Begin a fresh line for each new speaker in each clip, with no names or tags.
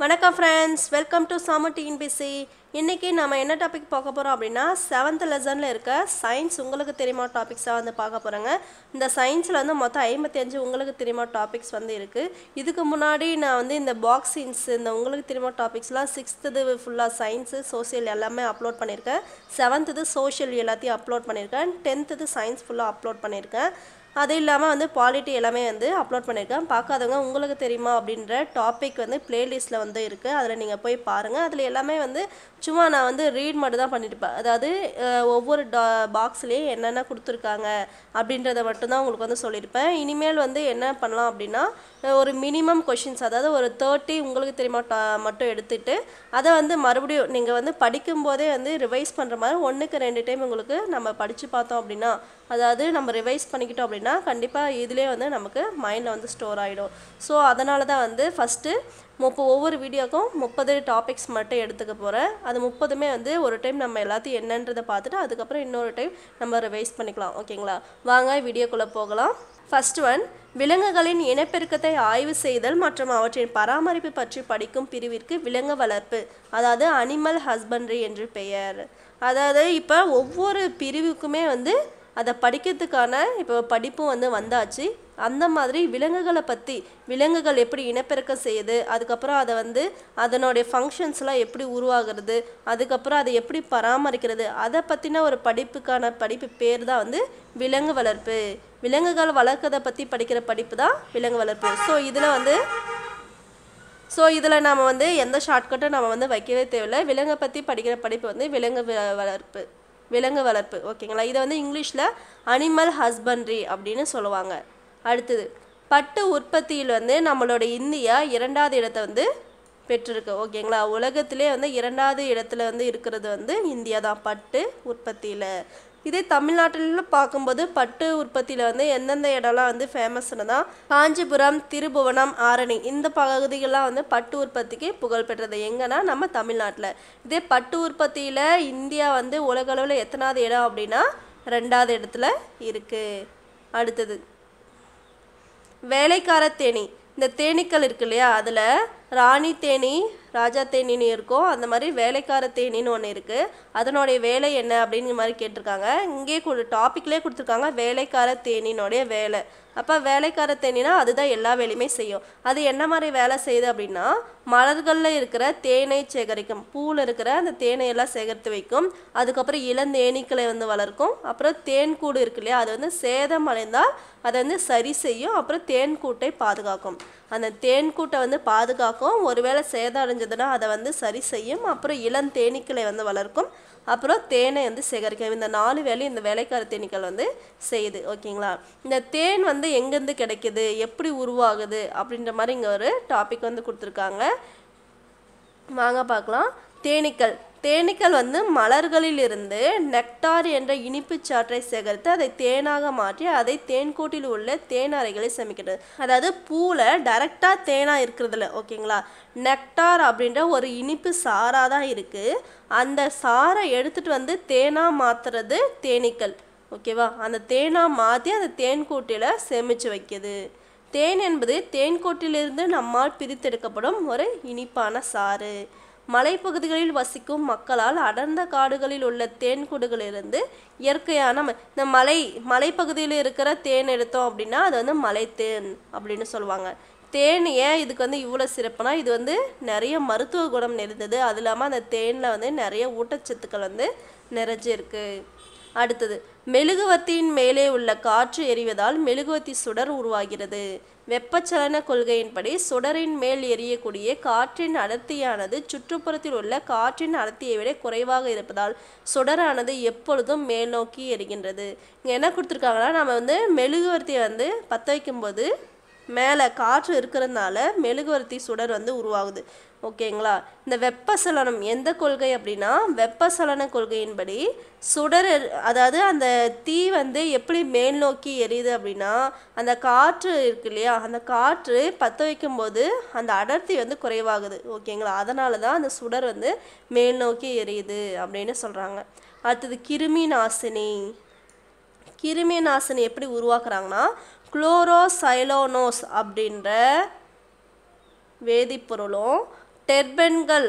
வணக்கம் friends welcome to சாமட்டி TNPSC இன்றைக்கி நம்ம என்ன டாபிக் பார்க்க போகிறோம் அப்படின்னா செவன்த் லெசனில் இருக்க சயின்ஸ் உங்களுக்கு தெரியுமா டாபிக்ஸாக வந்து பார்க்க போகிறோங்க இந்த சயின்ஸில் வந்து மொத்தம் ஐம்பத்தஞ்சு உங்களுக்கு தெரியுமா டாபிக்ஸ் வந்து இருக்குது இதுக்கு முன்னாடி நான் வந்து இந்த பாக்ஸின்ஸ் இந்த உங்களுக்கு தெரியுமா டாபிக்ஸ்லாம் சிக்ஸ்த்து ஃபுல்லாக சயின்ஸு சோசியல் எல்லாமே அப்லோட் பண்ணியிருக்கேன் செவன்த்து சோஷியல் எல்லாத்தையும் அப்லோட் பண்ணியிருக்கேன் டென்த்து சயின்ஸ் ஃபுல்லாக அப்லோட் பண்ணியிருக்கேன் அது இல்லாமல் வந்து பாலிட்டி எல்லாமே வந்து அப்லோட் பண்ணியிருக்கேன் பார்க்காதவங்க உங்களுக்கு தெரியுமா அப்படின்ற டாபிக் வந்து பிளேலிஸ்ட்டில் வந்து இருக்குது அதில் நீங்கள் போய் பாருங்கள் அதில் எல்லாமே வந்து சும்மா நான் வந்து ரீட் மட்டும் தான் பண்ணியிருப்பேன் அதாவது ஒவ்வொரு டா பாக்ஸ்லேயும் என்னென்ன கொடுத்துருக்காங்க அப்படின்றத மட்டும்தான் உங்களுக்கு வந்து சொல்லியிருப்பேன் இனிமேல் வந்து என்ன பண்ணலாம் அப்படின்னா ஒரு மினிமம் கொஷின்ஸ் அதாவது ஒரு தேர்ட்டி உங்களுக்கு தெரியுமா மட்டும் எடுத்துகிட்டு அதை வந்து மறுபடியும் நீங்கள் வந்து படிக்கும்போதே வந்து ரிவைஸ் பண்ணுற மாதிரி ஒன்றுக்கு ரெண்டு டைம் உங்களுக்கு நம்ம படித்து பார்த்தோம் அப்படின்னா அதாவது நம்ம ரிவைஸ் பண்ணிக்கிட்டோம் அப்படின்னா கண்டிப்பாக இதிலே வந்து நமக்கு மைண்டில் வந்து ஸ்டோர் ஆகிடும் ஸோ அதனால தான் வந்து ஃபஸ்ட்டு முப்பது ஒவ்வொரு வீடியோக்கும் முப்பது டாபிக்ஸ் மட்டும் எடுத்துக்க போகிறேன் அது முப்பதுமே வந்து ஒரு டைம் நம்ம எல்லாத்தையும் என்னன்றதை பார்த்துட்டு அதுக்கப்புறம் இன்னொரு டைம் நம்ம ரிவைஸ் பண்ணிக்கலாம் ஓகேங்களா வாங்க வீடியோக்குள்ளே போகலாம் ஃபஸ்ட் ஒன் விலங்குகளின் இனப்பெருக்கத்தை நிலத்தை ஆய்வு செய்தல் மற்றும் அவற்றின் பராமரிப்பு பற்றி படிக்கும் பிரிவிற்கு விலங்கு வளர்ப்பு அதாவது அனிமல் ஹஸ்பண்ட்ரி என்று பெயர் அதாவது இப்போ ஒவ்வொரு பிரிவுக்குமே வந்து அதை படிக்கிறதுக்கான இப்போ படிப்பும் வந்து வந்தாச்சு அந்த மாதிரி விலங்குகளை பற்றி விலங்குகள் எப்படி இனப்பெருக்கம் செய்யுது அதுக்கப்புறம் அதை வந்து அதனுடைய ஃபங்க்ஷன்ஸ்லாம் எப்படி உருவாகிறது அதுக்கப்புறம் அதை எப்படி பராமரிக்கிறது அதை பற்றின ஒரு படிப்புக்கான படிப்பு பேர் தான் வந்து விலங்கு வளர்ப்பு விலங்குகள் வளர்க்கதை பற்றி படிக்கிற படிப்பு தான் விலங்கு வளர்ப்பு ஸோ இதில் வந்து ஸோ இதில் நம்ம வந்து எந்த ஷார்ட்கட்டும் நம்ம வந்து வைக்கவே தேவையில்லை விலங்கை பற்றி படிக்கிற படிப்பு வந்து விலங்கு வளர்ப்பு விலங்கு வளர்ப்பு ஓகேங்களா இதை வந்து இங்கிலீஷில் அனிமல் ஹஸ்பண்ட்ரி அப்படின்னு சொல்லுவாங்க அடுத்தது பட்டு உற்பத்தியில் வந்து நம்மளோட இந்தியா இரண்டாவது இடத்தை வந்து பெற்றிருக்கு ஓகேங்களா உலகத்திலே வந்து இரண்டாவது இடத்துல வந்து இருக்கிறது வந்து இந்தியா தான் பட்டு உற்பத்தியில் இதே தமிழ்நாட்டில் பார்க்கும்போது பட்டு உற்பத்தியில் வந்து எந்தெந்த இடம்லாம் வந்து ஃபேமஸ்னு தான் காஞ்சிபுரம் திருபுவனம் ஆரணி இந்த பகுதிகள்லாம் வந்து பட்டு உற்பத்திக்கு புகழ் பெற்றது எங்கன்னா நம்ம தமிழ்நாட்டில் இதே பட்டு உற்பத்தியில் இந்தியா வந்து உலகளவில் எத்தனாவது இடம் அப்படின்னா ரெண்டாவது இடத்துல இருக்குது அடுத்தது வேலைக்கார தேனி இந்த தேனீக்கள் இருக்கு இல்லையா அதில் ராணி தேனி ராஜா தேனின்னு இருக்கும் அந்த மாதிரி வேலைக்கார தேனின்னு ஒன்று இருக்குது அதனுடைய வேலை என்ன அப்படிங்கிற மாதிரி கேட்டிருக்காங்க இங்கே டாப்பிக்லேயே கொடுத்துருக்காங்க வேலைக்கார தேனினுடைய வேலை அப்போ வேலைக்கார தேனினா அதுதான் எல்லா வேலையுமே செய்யும் அது என்ன மாதிரி வேலை செய்யுது அப்படின்னா மலர்களில் இருக்கிற தேனை சேகரிக்கும் பூவில் இருக்கிற அந்த தேனை எல்லாம் சேகரித்து வைக்கும் அதுக்கப்புறம் இளந்தேனீக்களை வந்து வளர்க்கும் அப்புறம் தேன் கூடு இருக்கு இல்லையா அது வந்து சேதம் அடைந்தால் அதை வந்து சரி செய்யும் அப்புறம் தேன் கூட்டை பாதுகாக்கும் அந்த தேன் கூட்டை வந்து பாதுகாக்கும் ஒருவேளை சேதம் அடைஞ்சது இருந்ததுன்னா அதை வந்து சரி செய்யும் அப்புறம் இளம் தேனீக்களை வந்து வளர்க்கும் அப்புறம் தேனை வந்து சேகரிக்கும் இந்த நாலு வேலையும் இந்த வேலைக்கார தேனீக்கள் வந்து செய்யுது ஓகேங்களா இந்த தேன் வந்து எங்கேருந்து கிடைக்குது எப்படி உருவாகுது அப்படின்ற மாதிரி இங்கே ஒரு டாபிக் வந்து கொடுத்துருக்காங்க வாங்க பார்க்கலாம் தேனீக்கள் தேனீக்கள் வந்து மலர்களில் இருந்து நெக்டார் என்ற இனிப்பு சாற்றை சேகரித்து அதை தேனாக மாற்றி அதை தேன்கூட்டில் உள்ள தேன் அறைகளை சமைக்கிறது அதாவது பூவில் டைரெக்டாக தேனாக இருக்கிறதுல ஓகேங்களா நெக்டார் அப்படின்ற ஒரு இனிப்பு சாராக தான் இருக்குது அந்த சாரை எடுத்துகிட்டு வந்து தேனாக மாற்றுறது தேனீக்கள் ஓகேவா அந்த தேனாக மாற்றி அந்த தேன்கூட்டில் சேமித்து வைக்கிறது தேன் என்பது தேன்கூட்டிலிருந்து நம்மால் பிரித்தெடுக்கப்படும் ஒரு இனிப்பான சாறு மலைப்பகுதிகளில் வசிக்கும் மக்களால் அடர்ந்த காடுகளில் உள்ள தேன் தேன்கூடுகளிலிருந்து இயற்கையான இந்த மலை மலைப்பகுதியில் இருக்கிற தேன் எடுத்தோம் அப்படின்னா அது வந்து மலை தேன் அப்படின்னு சொல்லுவாங்க தேன் ஏன் இதுக்கு வந்து இவ்வளோ சிறப்புனா இது வந்து நிறைய மருத்துவ குணம் நிறைந்தது அது இல்லாமல் அந்த தேனில் வந்து நிறைய ஊட்டச்சத்துக்கள் வந்து நிறைஞ்சிருக்கு அடுத்தது மெழுகுவர்த்தியின் மேலே உள்ள காற்று எரிவதால் மெழுகுவர்த்தி சுடர் உருவாகிறது வெப்பச்சலன கொள்கையின்படி சுடரின் மேல் எரியக்கூடிய காற்றின் அடர்த்தியானது சுற்றுப்புறத்தில் உள்ள காற்றின் அடர்த்தியை விட குறைவாக இருப்பதால் சுடரானது எப்பொழுதும் மேல் நோக்கி எரிகின்றது இங்கே என்ன கொடுத்துருக்காங்கன்னா நம்ம வந்து மெழுகுவர்த்தியை வந்து பற்ற வைக்கும்போது மேலே காற்று இருக்கிறதுனால மெழுகுவர்த்தி சுடர் வந்து உருவாகுது ஓகேங்களா இந்த வெப்பசலனம் எந்த கொள்கை அப்படின்னா வெப்பசலன கொள்கையின்படி சுடர் அதாவது அந்த தீ வந்து எப்படி மேல் நோக்கி எரியுது அப்படின்னா அந்த காற்று இருக்கு இல்லையா அந்த காற்று பற்ற வைக்கும் போது அந்த அடர்த்தி வந்து குறைவாகுது ஓகேங்களா அதனால தான் அந்த சுடர் வந்து மேல் நோக்கி எரியுது அப்படின்னு சொல்கிறாங்க அடுத்தது கிருமி நாசினி கிருமி நாசினி எப்படி உருவாக்குறாங்கன்னா குளோரோசைலோனோஸ் அப்படின்ற வேதிப்பொருளும் டெர்பன்கள்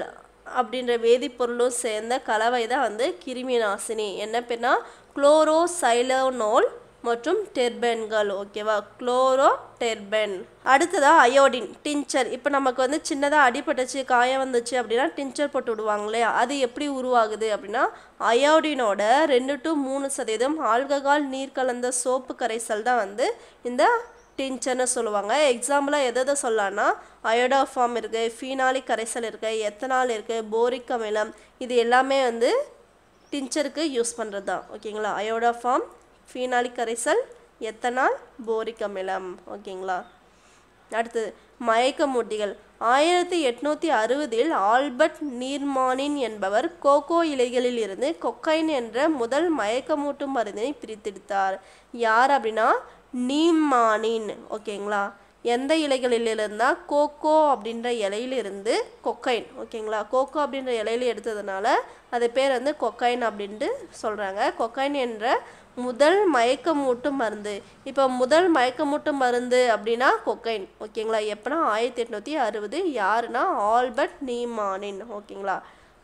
அப்படின்ற வேதிப்பொருளும் சேர்ந்த கலவை தான் வந்து கிருமி நாசினி என்ன பேர்னா குளோரோசைலோனோல் மற்றும் டெர்பன்கள் ஓகேவா குளோரோ டெர்பன் அடுத்ததாக அயோடின் டிஞ்சர் இப்போ நமக்கு வந்து சின்னதாக அடிபட்டுச்சு காயம் வந்துச்சு அப்படின்னா டிஞ்சர் போட்டு விடுவாங்களே அது எப்படி உருவாகுது அப்படின்னா அயோடினோட ரெண்டு டு மூணு சதவீதம் ஆல்கஹால் நீர் கலந்த சோப்பு கரைசல் தான் வந்து இந்த டின்சன்னு சொல்லுவாங்க எக்ஸாம்பிளாக எதை எதை அயோடா ஃபார்ம் இருக்குது ஃபீனாலிக் கரைசல் இருக்குது எத்தனால் இருக்குது போரிக் அமிலம் இது எல்லாமே வந்து டின்ச்சருக்கு யூஸ் பண்ணுறது தான் ஓகேங்களா ஃபார்ம் ஃபீனாலிக் கரைசல் எத்தனால் போரிக் அமிலம் ஓகேங்களா அடுத்தது மயக்க மூட்டிகள் ஆயிரத்தி எட்நூற்றி அறுபதில் ஆல்பர்ட் நீர்மானின் என்பவர் கோகோ இலைகளில் இருந்து கொக்கைன் என்ற முதல் மயக்கமூட்டும் மருந்தினை பிரித்தெடுத்தார் யார் அப்படின்னா நீம்மானின் ஓகேங்களா எந்த இலைகளிலிருந்தால் கோகோ அப்படின்ற இலையிலிருந்து கொக்கைன் ஓகேங்களா கோகோ அப்படின்ற இலையில எடுத்ததுனால அது பேர் வந்து கொக்கைன் அப்படின்ட்டு சொல்கிறாங்க கொக்கைன் என்ற முதல் மயக்கமூட்டு மருந்து இப்போ முதல் மயக்கமூட்டு மருந்து அப்படின்னா கொக்கைன் ஓகேங்களா எப்போனா ஆயிரத்தி எட்நூற்றி அறுபது யாருன்னா ஆல்பர்ட் நீமானின் ஓகேங்களா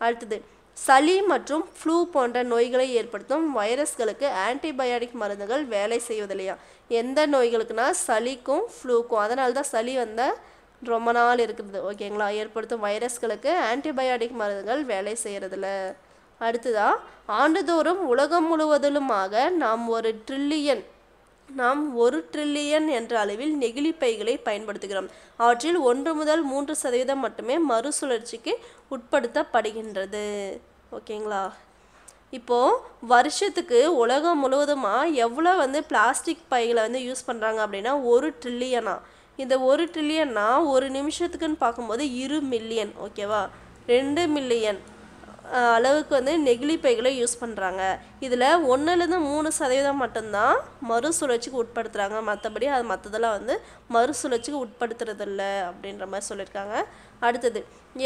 அடுத்தது சளி மற்றும் ஃப்ளூ போன்ற நோய்களை ஏற்படுத்தும் வைரஸ்களுக்கு ஆன்டிபயாட்டிக் மருந்துகள் வேலை செய்வதில்லையா எந்த நோய்களுக்குனா சளிக்கும் ஃப்ளூக்கும் அதனால தான் சளி வந்தால் ரொம்ப நாள் இருக்குது ஓகேங்களா ஏற்படுத்தும் வைரஸ்களுக்கு ஆன்டிபயாட்டிக் மருந்துகள் வேலை செய்கிறதில்ல அடுத்ததாக ஆண்டுதோறும் உலகம் முழுவதிலுமாக நாம் ஒரு ட்ரில்லியன் நாம் ஒரு ட்ரில்லியன் என்ற அளவில் நெகிழி பைகளை பயன்படுத்துகிறோம் அவற்றில் ஒன்று முதல் மூன்று சதவீதம் மட்டுமே மறுசுழற்சிக்கு உட்படுத்தப்படுகின்றது ஓகேங்களா இப்போது வருஷத்துக்கு உலகம் முழுவதுமாக எவ்வளோ வந்து பிளாஸ்டிக் பைகளை வந்து யூஸ் பண்ணுறாங்க அப்படின்னா ஒரு ட்ரில்லியனா இந்த ஒரு ட்ரில்லியன்னா ஒரு நிமிஷத்துக்குன்னு பார்க்கும்போது இரு மில்லியன் ஓகேவா ரெண்டு மில்லியன் அளவுக்கு வந்து நெகிழி பைகளை யூஸ் பண்ணுறாங்க இதில் ஒன்றுலேருந்து மூணு சதவீதம் மட்டும்தான் மறுசுழற்சிக்கு உட்படுத்துகிறாங்க மற்றபடி அது மற்றதெல்லாம் வந்து மறுசுழற்சிக்கு உட்படுத்துறதில்ல அப்படின்ற மாதிரி சொல்லியிருக்காங்க அடுத்தது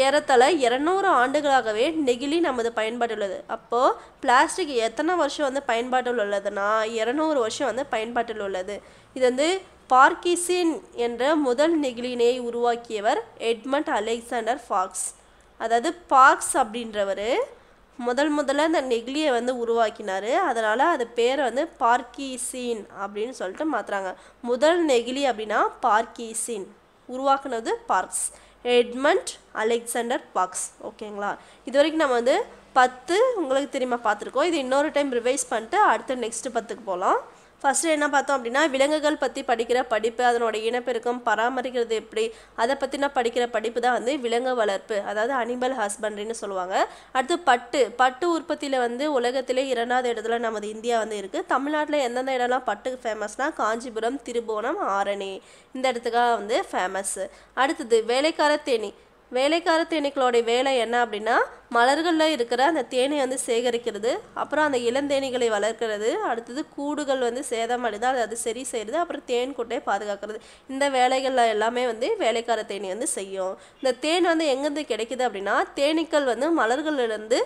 ஏறத்தால இரநூறு ஆண்டுகளாகவே நெகிழி நமது பயன்பாட்டில் உள்ளது அப்போது பிளாஸ்டிக் எத்தனை வருஷம் வந்து பயன்பாட்டில் உள்ளதுன்னா இரநூறு வருஷம் வந்து பயன்பாட்டில் உள்ளது இது வந்து பார்க்கிசின் என்ற முதல் நெகிழினை உருவாக்கியவர் எட்மண்ட் அலெக்சாண்டர் ஃபாக்ஸ் அதாவது பார்க்ஸ் அப்படின்றவர் முதல் முதல்ல அந்த நெகிழியை வந்து உருவாக்கினார் அதனால் அது பேரை வந்து பார்க்கீசின் அப்படின்னு சொல்லிட்டு மாற்றுறாங்க முதல் நெகிழி அப்படின்னா பார்க்கீசின் உருவாக்குனது பார்க்ஸ் எட்மண்ட் அலெக்சாண்டர் பார்க்ஸ் ஓகேங்களா இது வரைக்கும் நம்ம வந்து பத்து உங்களுக்கு தெரியுமா பார்த்துருக்கோம் இது இன்னொரு டைம் ரிவைஸ் பண்ணிட்டு அடுத்த நெக்ஸ்ட்டு பத்துக்கு போகலாம் ஃபஸ்ட்டு என்ன பார்த்தோம் அப்படின்னா விலங்குகள் பற்றி படிக்கிற படிப்பு அதனோட இனப்பெருக்கம் பராமரிக்கிறது எப்படி அதை பற்றினா படிக்கிற படிப்பு தான் வந்து விலங்கு வளர்ப்பு அதாவது அனிமல் ஹஸ்பண்ட்ரின்னு சொல்லுவாங்க அடுத்து பட்டு பட்டு உற்பத்தியில் வந்து உலகத்திலே இரண்டாவது இடத்துல நமது இந்தியா வந்து இருக்குது தமிழ்நாட்டில் எந்தெந்த இடம்லாம் பட்டுக்கு ஃபேமஸ்னால் காஞ்சிபுரம் திருபுவனம் ஆரணி இந்த இடத்துக்காக வந்து ஃபேமஸ்ஸு அடுத்தது வேலைக்கார தேனி வேலைக்கார தேனிக்களுடைய வேலை என்ன அப்படின்னா மலர்களில் இருக்கிற அந்த தேனை வந்து சேகரிக்கிறது அப்புறம் அந்த இளந்தேனிகளை வளர்க்கிறது அடுத்தது கூடுகள் வந்து சேதமடைந்தால் அது அது சரி செய்கிறது அப்புறம் தேன் கூட்டை பாதுகாக்கிறது இந்த வேலைகளில் எல்லாமே வந்து வேலைக்கார தேனி வந்து செய்யும் இந்த தேன் வந்து எங்கேருந்து கிடைக்குது அப்படின்னா தேனீக்கள் வந்து மலர்களிலிருந்து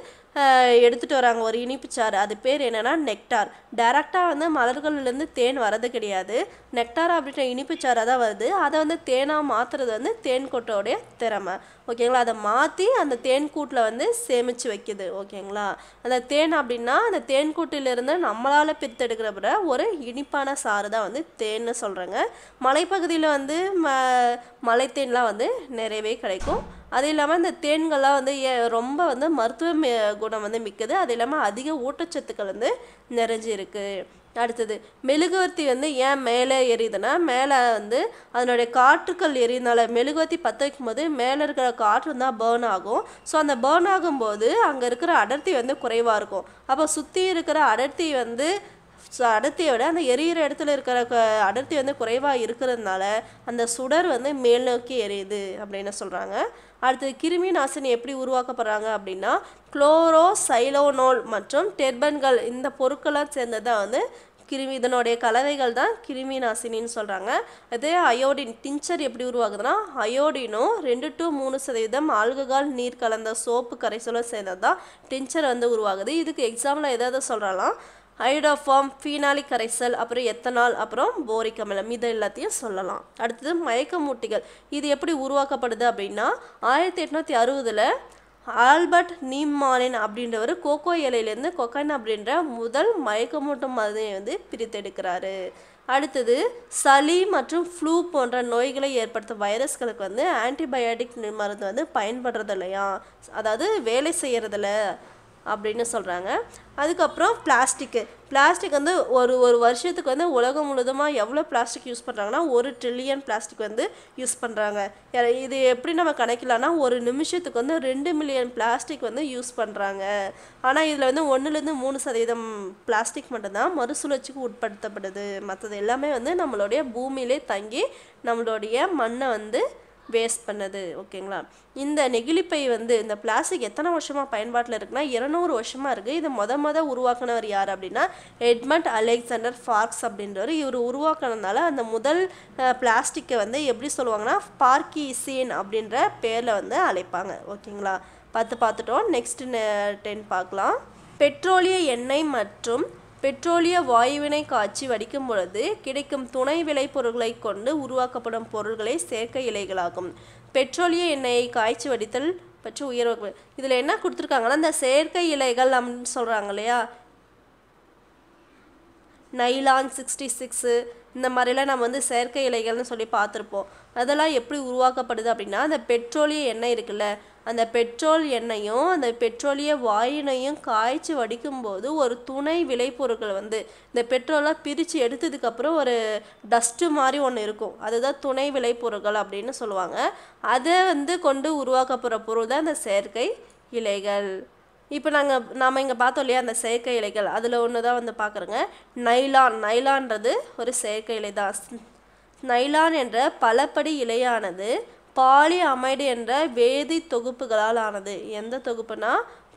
எடுத்துகிட்டு வராங்க ஒரு இனிப்பு சாறு அது பேர் என்னென்னா நெக்டார் டேரெக்டாக வந்து மலர்கள்லேருந்து தேன் வரது கிடையாது நெக்டார் அப்படின்ற இனிப்பு சாராக தான் வருது அதை வந்து தேனாக மாற்றுறது வந்து தேன் கொட்டோடைய திறமை ஓகேங்களா அதை மாற்றி அந்த தேன் கூட்டில் வந்து சேமித்து வைக்கிது ஓகேங்களா அந்த தேன் அப்படின்னா அந்த தேன் கூட்டிலிருந்து நம்மளால் பித்தெடுக்கிறப்பட ஒரு இனிப்பான சாறு தான் வந்து தேன்னு சொல்கிறேங்க மலைப்பகுதியில் வந்து ம மலைத்தேன்லாம் வந்து நிறையவே கிடைக்கும் அது இல்லாமல் இந்த தேன்கள்லாம் வந்து ரொம்ப வந்து மருத்துவ குணம் வந்து மிக்கது அது இல்லாமல் அதிக ஊட்டச்சத்துக்கள் வந்து நிறைஞ்சிருக்கு அடுத்தது மெழுகுவர்த்தி வந்து ஏன் மேலே எரியுதுன்னா மேலே வந்து அதனுடைய காற்றுக்கள் எரியனால மெழுகுவர்த்தி பற்ற வைக்கும் போது மேலே இருக்கிற காற்று தான் பேர்ன் ஆகும் ஸோ அந்த பேர்ன் ஆகும்போது அங்கே இருக்கிற அடர்த்தி வந்து குறைவாக இருக்கும் அப்போ சுற்றி இருக்கிற அடர்த்தி வந்து ஸோ அடர்த்தியை விட அந்த எரியிற இடத்துல இருக்கிற அடர்த்தி வந்து குறைவாக இருக்கிறதுனால அந்த சுடர் வந்து மேல் நோக்கி எரியுது அப்படின்னு சொல்கிறாங்க அடுத்தது கிருமி நாசினி எப்படி உருவாக்கப்படுறாங்க அப்படின்னா குளோரோ சைலோனோல் மற்றும் டெர்பன்கள் இந்த பொருட்களாக சேர்ந்தது வந்து கிருமி இதனுடைய கலவைகள் தான் கிருமி நாசினின்னு சொல்கிறாங்க அதே அயோடின் டிஞ்சர் எப்படி உருவாகுதுன்னா அயோடினும் ரெண்டு டு மூணு சதவீதம் ஆல்ககால் நீர் கலந்த சோப்பு கரைசலும் சேர்ந்தது தான் டிஞ்சர் வந்து உருவாகுது இதுக்கு எக்ஸாம்பிள் எதாவது சொல்கிறலாம் ஐடோஃபார்ம் ஃபீனாலிக் கரைசல் அப்புறம் எத்தனால் அப்புறம் போரிக் அமிலம் இது எல்லாத்தையும் சொல்லலாம் அடுத்தது மயக்கமூட்டிகள் இது எப்படி உருவாக்கப்படுது அப்படின்னா ஆயிரத்தி எட்நூற்றி அறுபதில் ஆல்பர்ட் நீம்மானின் அப்படின்றவர் கோகோ இலையிலேருந்து கொக்கைன் அப்படின்ற முதல் மயக்கமூட்டும் மருந்தை வந்து பிரித்தெடுக்கிறாரு அடுத்தது சளி மற்றும் ஃப்ளூ போன்ற நோய்களை ஏற்படுத்தும் வைரஸ்களுக்கு வந்து ஆன்டிபயோட்டிக் மருந்து வந்து பயன்படுறதில்லையா அதாவது வேலை செய்கிறதில்ல அப்படின்னு சொல்கிறாங்க அதுக்கப்புறம் பிளாஸ்டிக்கு பிளாஸ்டிக் வந்து ஒரு ஒரு வருஷத்துக்கு வந்து உலகம் முழுதுமாக எவ்வளோ பிளாஸ்டிக் யூஸ் பண்ணுறாங்கன்னா ஒரு ட்ரில்லியன் பிளாஸ்டிக் வந்து யூஸ் பண்ணுறாங்க இது எப்படி நம்ம கணக்கிலான்னா ஒரு நிமிஷத்துக்கு வந்து ரெண்டு மில்லியன் பிளாஸ்டிக் வந்து யூஸ் பண்ணுறாங்க ஆனால் இதில் வந்து ஒன்றுலேருந்து மூணு சதவீதம் பிளாஸ்டிக் மட்டும்தான் மறுசுழற்சிக்கு உட்படுத்தப்படுது மற்றது எல்லாமே வந்து நம்மளுடைய பூமியிலே தங்கி நம்மளுடைய மண்ணை வந்து வேஸ்ட் பண்ணது ஓகேங்களா இந்த நெகிழிப்பை வந்து இந்த பிளாஸ்டிக் எத்தனை வருஷமாக பயன்பாட்டில் இருக்குன்னா இரநூறு வருஷமாக இருக்குது இதை மொத மொதல் உருவாக்கினவர் யார் அப்படின்னா எட்மண்ட் அலெக்சாண்டர் ஃபார்க்ஸ் அப்படின்றவர் இவர் உருவாக்கினதுனால அந்த முதல் பிளாஸ்டிக்கை வந்து எப்படி சொல்லுவாங்கன்னா பார்க்கிசீன் அப்படின்ற பேரில் வந்து அழைப்பாங்க ஓகேங்களா பார்த்து பார்த்துட்டோம் நெக்ஸ்ட் டென் பார்க்கலாம் பெட்ரோலிய எண்ணெய் மற்றும் பெட்ரோலிய வாயுவினை காய்ச்சி வடிக்கும் பொழுது கிடைக்கும் துணை விளைபொருட்களை கொண்டு உருவாக்கப்படும் பொருள்களை செயற்கை இலைகளாகும் பெட்ரோலிய எண்ணெயை காய்ச்சி வடித்தல் பற்றி உயர்வு இதில் என்ன கொடுத்துருக்காங்கன்னா இந்த செயற்கை இலைகள் அப்படின்னு சொல்கிறாங்க இல்லையா நைலான் சிக்ஸ்டி சிக்ஸு இந்த மாதிரிலாம் நம்ம வந்து செயற்கை இலைகள்னு சொல்லி பார்த்துருப்போம் அதெல்லாம் எப்படி உருவாக்கப்படுது அப்படின்னா அந்த பெட்ரோலிய எண்ணெய் இருக்குல்ல அந்த பெட்ரோல் எண்ணெயும் அந்த பெட்ரோலிய வாயினையும் காய்ச்சி வடிக்கும்போது ஒரு துணை விளைபொருட்கள் வந்து இந்த பெட்ரோலாக பிரித்து எடுத்ததுக்கப்புறம் ஒரு டஸ்ட்டு மாதிரி ஒன்று இருக்கும் அதுதான் துணை விளைபொருட்கள் அப்படின்னு சொல்லுவாங்க அதை வந்து கொண்டு உருவாக்கப்படுற பொருள் தான் இந்த செயற்கை இலைகள் இப்போ நாங்கள் நாம் இங்கே பார்த்தோம் இல்லையா அந்த செயற்கை இலைகள் அதில் ஒன்று தான் வந்து பார்க்குறோங்க நைலான் நைலான்றது ஒரு செயற்கை இலை தான் நைலான் என்ற பலப்படி இலையானது பாலி அமைடு என்ற வேதி தொகுப்புகளால் ஆனது எந்த தொகுப்புனா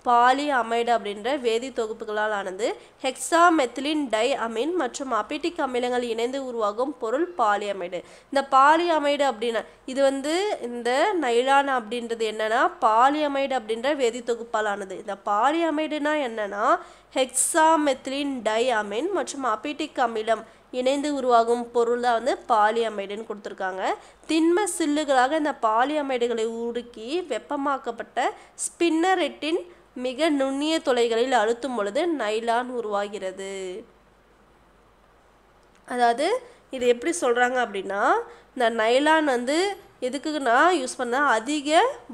பாலி அமைடு அப்படின்ற வேதி தொகுப்புகளால் ஆனது ஹெக்ஸா மெத்திலின் டை அமீன் மற்றும் அபிட்டிக் அமிலங்கள் இணைந்து உருவாகும் பொருள் பாலி அமைடு இந்த பாலி அமைடு அப்படின்னா இது வந்து இந்த நைலான் அப்படின்றது என்னன்னா பாலி அமைடு அப்படின்ற வேதி தொகுப்பால் ஆனது இந்த பாலி அமைடுனா என்னன்னா ஹெக்ஸா மெத்திலின் டை அமீன் மற்றும் அபிட்டிக் அமிலம் இணைந்து உருவாகும் பொருள் தான் வந்து பாலியமைடுன்னு கொடுத்துருக்காங்க திண்ம சில்லுகளாக இந்த பாலியமைடுகளை உருக்கி வெப்பமாக்கப்பட்ட ஸ்பின்னரெட்டின் மிக நுண்ணிய துளைகளில் அழுத்தும் பொழுது நைலான் உருவாகிறது அதாவது இது எப்படி சொல்கிறாங்க அப்படின்னா இந்த நைலான் வந்து எதுக்குன்னா யூஸ் பண்ணால் அதிக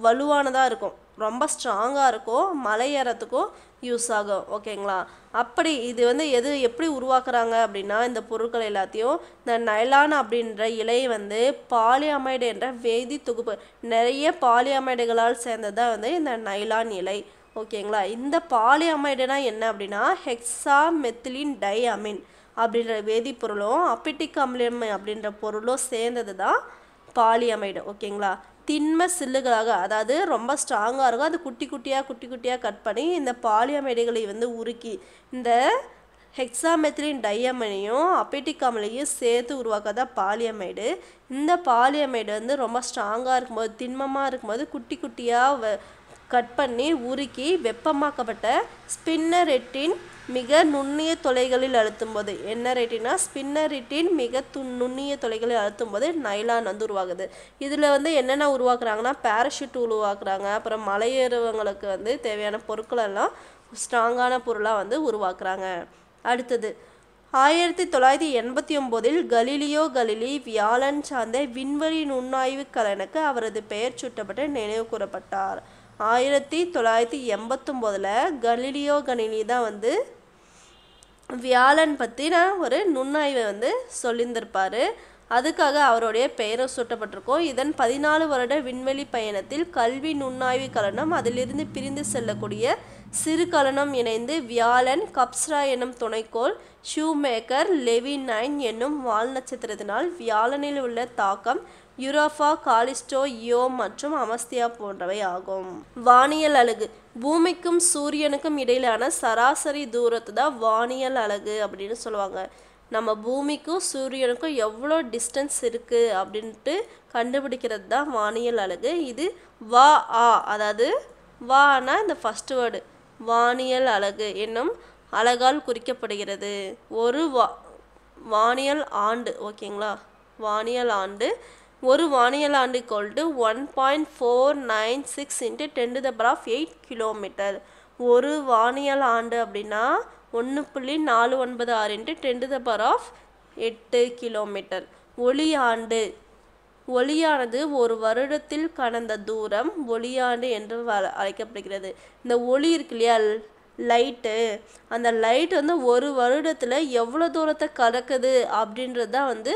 வலுவானதாக இருக்கும் ரொம்ப ஸ்ட்ராங்காக இருக்கும் மலை ஏறத்துக்கும் யூஸ் ஆகும் ஓகேங்களா அப்படி இது வந்து எது எப்படி உருவாக்குறாங்க அப்படின்னா இந்த பொருட்கள் எல்லாத்தையும் இந்த நைலான் அப்படின்ற இலை வந்து பாலியமைடு என்ற வேதி தொகுப்பு நிறைய பாலியமைடுகளால் சேர்ந்தது வந்து இந்த நைலான் இலை ஓகேங்களா இந்த பாலியமைடுனா என்ன அப்படின்னா ஹெக்ஸா மெத்திலின் டை அமின் அப்படின்ற வேதிப்பொருளும் அப்பிட்டிக் அமிலம் அப்படின்ற பொருளும் சேர்ந்தது தான் பாலியமைடு ஓகேங்களா திண்ம சில்லுகளாக அதாவது ரொம்ப ஸ்ட்ராங்காக இருக்கும் அது குட்டி குட்டியாக குட்டி குட்டியாக கட் பண்ணி இந்த பாலியமைடுகளை வந்து உருக்கி இந்த ஹெக்ஸாமெத்திலின் டையமனையும் அப்பெட்டிக் சேர்த்து உருவாக்காத பாலியமைடு இந்த பாலியமைடு வந்து ரொம்ப ஸ்ட்ராங்காக இருக்கும்போது திண்மமாக இருக்கும்போது குட்டி குட்டியாக கட் பண்ணி உருக்கி வெப்பமாக்கப்பட்ட ஸ்பின்னர் எட்டின் மிக நுண்ணிய தொலைகளில் அழுத்தும் போது என்ன ரேட்டினா ஸ்பின்னரிட்டின் மிக து நுண்ணிய தொலைகளில் அழுத்தும் போது நைலான் வந்து உருவாகுது இதில் வந்து என்னென்ன உருவாக்குறாங்கன்னா பேரஷூட் உருவாக்குறாங்க அப்புறம் மலையேறுவங்களுக்கு வந்து தேவையான பொருட்களெல்லாம் ஸ்ட்ராங்கான பொருளாக வந்து உருவாக்குறாங்க அடுத்தது ஆயிரத்தி தொள்ளாயிரத்தி எண்பத்தி ஒம்போதில் கலிலியோ கலிலி வியாழன் சார்ந்த விண்வெளி நுண்ணாய்வு கலனுக்கு அவரது பெயர் சுட்டப்பட்டு நினைவு கூறப்பட்டார் ஆயிரத்தி தொள்ளாயிரத்தி எண்பத்தொம்போதில் கலிலியோ கணினி தான் வந்து வியாழன் பற்றின ஒரு நுண்ணாய்வை வந்து சொல்லியிருந்திருப்பார் அதுக்காக அவருடைய பெயரும் சூட்டப்பட்டிருக்கும் இதன் பதினாலு வருட விண்வெளி பயணத்தில் கல்வி நுண்ணாய்வு கலனம் அதிலிருந்து பிரிந்து செல்லக்கூடிய சிறு கலனம் இணைந்து வியாழன் கப்ஸ்ரா எனும் துணைக்கோள் ஷூமேக்கர் லெவி நைன் என்னும் வால் நட்சத்திரத்தினால் வியாழனில் உள்ள தாக்கம் யுரோஃபா காலிஸ்டோ யோ மற்றும் அமஸ்தியா போன்றவை ஆகும் வானியல் அழகு பூமிக்கும் சூரியனுக்கும் இடையிலான சராசரி தூரத்து தான் வானியல் அழகு அப்படின்னு சொல்லுவாங்க நம்ம பூமிக்கும் சூரியனுக்கும் எவ்வளோ டிஸ்டன்ஸ் இருக்குது அப்படின்ட்டு கண்டுபிடிக்கிறது தான் வானியல் அழகு இது வா ஆ அதாவது வானா இந்த ஃபஸ்ட் வேர்டு வானியல் அழகு என்னும் அழகால் குறிக்கப்படுகிறது ஒரு வா வானியல் ஆண்டு ஓகேங்களா வானியல் ஆண்டு ஒரு வானியல் ஆண்டு கொல்டு one point four nine six into ten to the of eight kilometre ஒரு வானியல் ஆண்டு அப்படின்னா ஒன்று புள்ளி நாலு ஒன்பது ஆறு into ten to the of எட்டு கிலோமீட்டர் ஒளி ஆண்டு ஒளியானது ஒரு வருடத்தில் கடந்த தூரம் ஒளியாண்டு என்று அழைக்கப்படுகிறது இந்த ஒளி இருக்கு இல்லையா லைட்டு அந்த லைட் வந்து ஒரு வருடத்தில் எவ்வளோ தூரத்தை கடக்குது அப்படின்றது தான் வந்து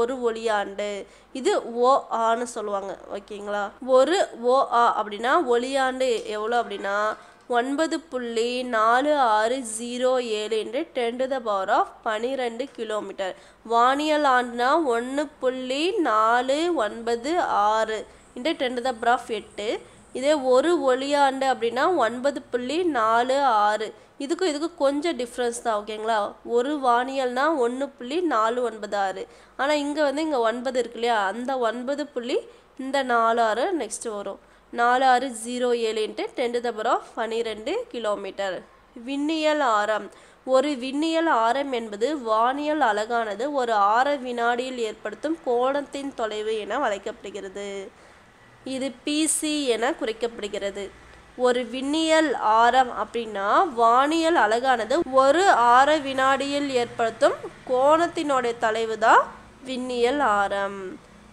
ஒரு ஒளியாண்டு இது ஓ ஆன்னு சொல்லுவாங்க ஓகேங்களா ஒரு ஓ ஆ அப்படின்னா ஒளியாண்டு எவ்வளோ அப்படின்னா ஒன்பது புள்ளி நாலு ஆறு ஜீரோ ஏழு என்று டென் த பவர் ஆஃப் பனிரெண்டு கிலோமீட்டர் வானியல் ஆண்டுனா ஒன்று புள்ளி நாலு ஒன்பது ஆறு into ten the power of எட்டு இதே ஒரு ஒளியாண்டு அப்படின்னா ஒன்பது புள்ளி நாலு ஆறு இதுக்கும் இதுக்கும் கொஞ்சம் டிஃப்ரென்ஸ் தான் ஓகேங்களா ஒரு வானியல்னால் ஒன்று புள்ளி நாலு ஒன்பது ஆறு ஆனால் இங்கே வந்து இங்கே ஒன்பது இருக்கு இல்லையா அந்த ஒன்பது புள்ளி இந்த நாலு ஆறு நெக்ஸ்ட்டு வரும் நாலு ஆறு ஜீரோ ஏழுன்ட்டு டென் தபர் ஆஃப் பன்னிரெண்டு கிலோமீட்டர் விண்ணியல் ஆரம் ஒரு விண்ணியல் ஆரம் என்பது வானியல் அழகானது ஒரு ஆற வினாடியில் ஏற்படுத்தும் கோணத்தின் தொலைவு என அழைக்கப்படுகிறது இது பிசி என குறிக்கப்படுகிறது ஒரு விண்ணியல் ஆரம் அப்படின்னா வானியல் அழகானது ஒரு ஆர வினாடியில் ஏற்படுத்தும் கோணத்தினுடைய தலைவு தான் விண்ணியல் ஆரம்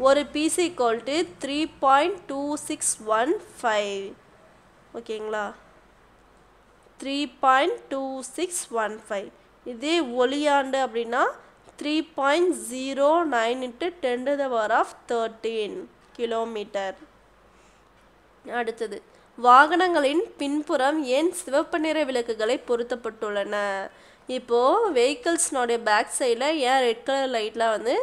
ஒரு பிசி கோல்ட்டு three point two six one five ஓகேங்களா three point two six one five இதே ஒளியாண்டு அப்படின்னா three point zero nine into ten to the power of thirteen kilometre அடுத்தது வாகனங்களின் பின்புறம் ஏன் சிவப்பு நிற விளக்குகளை பொருத்தப்பட்டுள்ளன இப்போது வெஹிக்கிள்ஸ்னுடைய பேக் சைடில் ஏன் ரெட் கலர் லைட்லாம் வந்து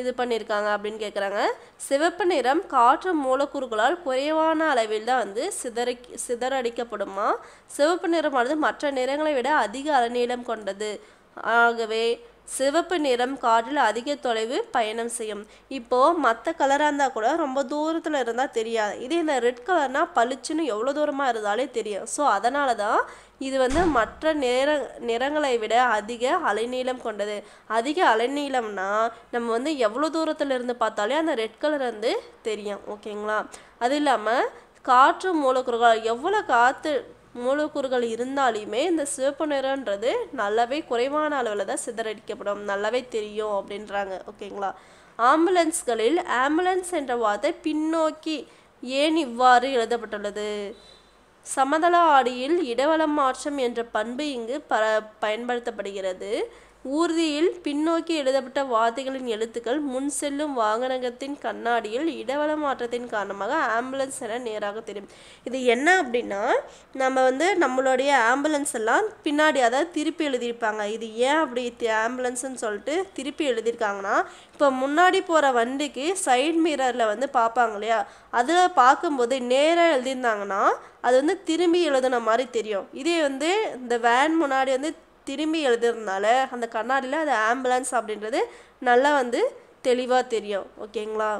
இது பண்ணியிருக்காங்க அப்படின்னு கேட்குறாங்க சிவப்பு நிறம் காற்று மூலக்கூறுகளால் குறைவான அளவில் தான் வந்து சிதற சிதறடிக்கப்படுமா சிவப்பு நிறமானது மற்ற நிறங்களை விட அதிக அலநீளம் கொண்டது ஆகவே சிவப்பு நிறம் காற்றில் அதிக தொலைவு பயணம் செய்யும் இப்போது மற்ற கலராக இருந்தால் கூட ரொம்ப தூரத்தில் இருந்தால் தெரியாது இதே இந்த ரெட் கலர்னால் பளிச்சுன்னு எவ்வளோ தூரமாக இருந்தாலே தெரியும் ஸோ அதனால தான் இது வந்து மற்ற நிற நிறங்களை விட அதிக அலைநீளம் கொண்டது அதிக அலைநீளம்னா நம்ம வந்து எவ்வளோ தூரத்தில் இருந்து பார்த்தாலே அந்த ரெட் கலர் வந்து தெரியும் ஓகேங்களா அது இல்லாமல் காற்று மூலக்கூறுகள் எவ்வளோ காற்று மூலக்கூறுகள் இருந்தாலுமே இந்த சிவப்பு நிறன்றது நல்லாவே குறைவான அளவில் தான் சிதறடிக்கப்படும் நல்லாவே தெரியும் அப்படின்றாங்க ஓகேங்களா ஆம்புலன்ஸ்களில் ஆம்புலன்ஸ் என்ற வார்த்தை பின்னோக்கி ஏன் இவ்வாறு எழுதப்பட்டுள்ளது சமதள ஆடியில் இடவளம் மாற்றம் என்ற பண்பு இங்கு ப பயன்படுத்தப்படுகிறது ஊர்தியில் பின்னோக்கி எழுதப்பட்ட வார்த்தைகளின் எழுத்துக்கள் முன் செல்லும் வாகனத்தின் கண்ணாடியில் இடவள மாற்றத்தின் காரணமாக ஆம்புலன்ஸ் என நேராக தெரியும் இது என்ன அப்படின்னா நம்ம வந்து நம்மளுடைய ஆம்புலன்ஸ் எல்லாம் பின்னாடி அதாவது திருப்பி எழுதியிருப்பாங்க இது ஏன் அப்படி ஆம்புலன்ஸ்ன்னு சொல்லிட்டு திருப்பி எழுதியிருக்காங்கன்னா இப்போ முன்னாடி போகிற வண்டிக்கு சைட் மிரரில் வந்து பார்ப்பாங்க இல்லையா அதில் பார்க்கும்போது நேராக எழுதியிருந்தாங்கன்னா அது வந்து திரும்பி எழுதுன மாதிரி தெரியும் இதே வந்து இந்த வேன் முன்னாடி வந்து திரும்பி எழுதுறதுனால அந்த கண்ணாடியில் அது ஆம்புலன்ஸ் அப்படின்றது நல்லா வந்து தெளிவாக தெரியும் ஓகேங்களா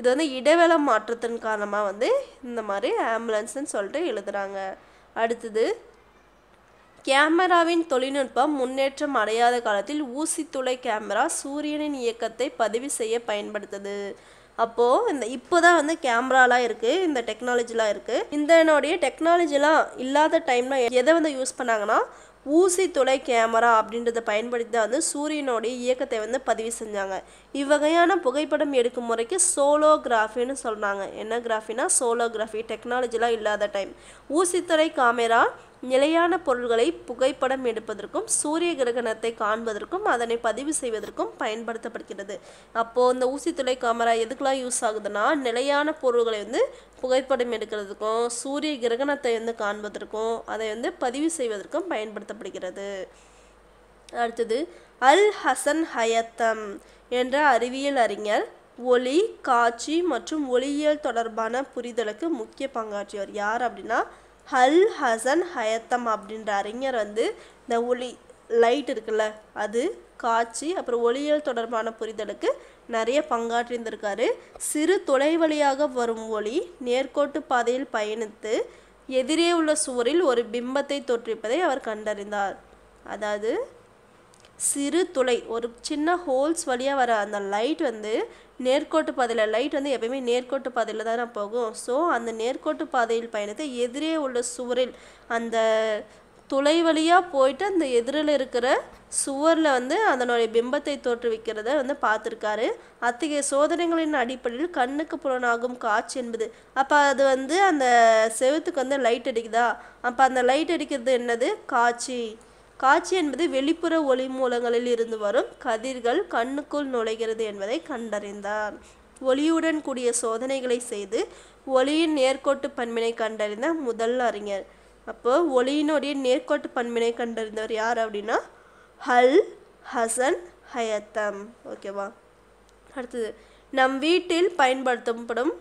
இது வந்து இடைவேளை மாற்றத்தின் காரணமாக வந்து இந்த மாதிரி ஆம்புலன்ஸ்ன்னு சொல்லிட்டு எழுதுகிறாங்க அடுத்தது கேமராவின் தொழில்நுட்பம் முன்னேற்றம் அடையாத காலத்தில் ஊசித்துளை கேமரா சூரியனின் இயக்கத்தை பதிவு செய்ய பயன்படுத்துது அப்போது இந்த இப்போ தான் வந்து கேமராலாம் இருக்குது இந்த டெக்னாலஜிலாம் இருக்குது இந்த என்னுடைய டெக்னாலஜிலாம் இல்லாத டைம்லாம் எதை வந்து யூஸ் பண்ணாங்கன்னா ஊசி துளை கேமரா அப்படின்றத பயன்படுத்தி தான் வந்து சூரியனுடைய இயக்கத்தை வந்து பதிவு செஞ்சாங்க இவ்வகையான புகைப்படம் எடுக்கும் முறைக்கு சோலோகிராஃபின்னு சொல்கிறாங்க என்ன கிராஃபின்னா சோலோகிராஃபி டெக்னாலஜிலாம் இல்லாத டைம் ஊசித்துறை காமரா நிலையான பொருள்களை புகைப்படம் எடுப்பதற்கும் சூரிய கிரகணத்தை காண்பதற்கும் அதனை பதிவு செய்வதற்கும் பயன்படுத்தப்படுகிறது அப்போது இந்த ஊசி துளை கேமரா எதுக்கெல்லாம் யூஸ் ஆகுதுன்னா நிலையான பொருள்களை வந்து புகைப்படம் எடுக்கிறதுக்கும் சூரிய கிரகணத்தை வந்து காண்பதற்கும் அதை வந்து பதிவு செய்வதற்கும் பயன்படுத்தப்படுகிறது அடுத்தது அல் ஹசன் ஹயத்தம் என்ற அறிவியல் அறிஞர் ஒளி காட்சி மற்றும் ஒளியியல் தொடர்பான புரிதலுக்கு முக்கிய பங்காற்றியவர் யார் அப்படின்னா ஹல் ஹசன் ஹயத்தம் அப்படின்ற அறிஞர் வந்து இந்த ஒளி லைட் இருக்குல்ல அது காட்சி அப்புறம் ஒளியியல் தொடர்பான புரிதலுக்கு நிறைய பங்காற்றியிருந்திருக்காரு சிறு தொலை வழியாக வரும் ஒளி நேர்கோட்டு பாதையில் பயணித்து எதிரே உள்ள சுவரில் ஒரு பிம்பத்தை தோற்றுவிப்பதை அவர் கண்டறிந்தார் அதாவது சிறு துளை ஒரு சின்ன ஹோல்ஸ் வழியாக வர அந்த லைட் வந்து நேர்கோட்டு பாதையில் லைட் வந்து எப்பயுமே நேர்கோட்டு பாதையில் தானே போகும் ஸோ அந்த நேர்கோட்டு பாதையில் பயணத்தை எதிரே உள்ள சுவரில் அந்த துளை வழியாக போயிட்டு அந்த எதிரில் இருக்கிற சுவரில் வந்து அதனுடைய பிம்பத்தை தோற்றுவிக்கிறத வந்து பார்த்துருக்காரு அத்தகைய சோதனைகளின் அடிப்படையில் கண்ணுக்கு புலனாகும் காட்சி என்பது அப்போ அது வந்து அந்த செவத்துக்கு வந்து லைட் அடிக்குதா அப்போ அந்த லைட் அடிக்கிறது என்னது காட்சி காட்சி என்பது வெளிப்புற ஒளி மூலங்களில் இருந்து வரும் கதிர்கள் கண்ணுக்குள் நுழைகிறது என்பதை கண்டறிந்தார் ஒளியுடன் கூடிய சோதனைகளை செய்து ஒளியின் நேர்கோட்டு பண்பினை கண்டறிந்த முதல் அறிஞர் அப்போ ஒளியினுடைய நேர்கோட்டு பண்பினை கண்டறிந்தவர் யார் அப்படின்னா ஹல் ஹசன் ஹயத்தம் ஓகேவா அடுத்தது நம் வீட்டில் பயன்படுத்தப்படும்